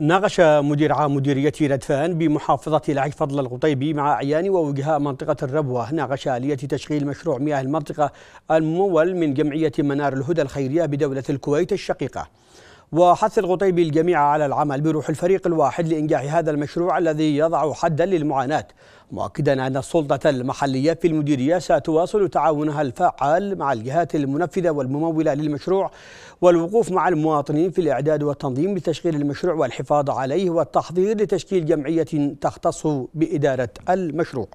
ناقش مدير عام مديرية ردفان بمحافظة العج فضل الغطيبي مع أعيان ووجهاء منطقة الربوة ناقش آلية تشغيل مشروع مياه المنطقة الممول من جمعية منار الهدى الخيرية بدولة الكويت الشقيقة وحث الغطيبي الجميع على العمل بروح الفريق الواحد لإنجاح هذا المشروع الذي يضع حدا للمعاناة مؤكدا أن السلطة المحلية في المديرية ستواصل تعاونها الفعال مع الجهات المنفذة والممولة للمشروع والوقوف مع المواطنين في الإعداد والتنظيم لتشغيل المشروع والحفاظ عليه والتحضير لتشكيل جمعية تختص بإدارة المشروع.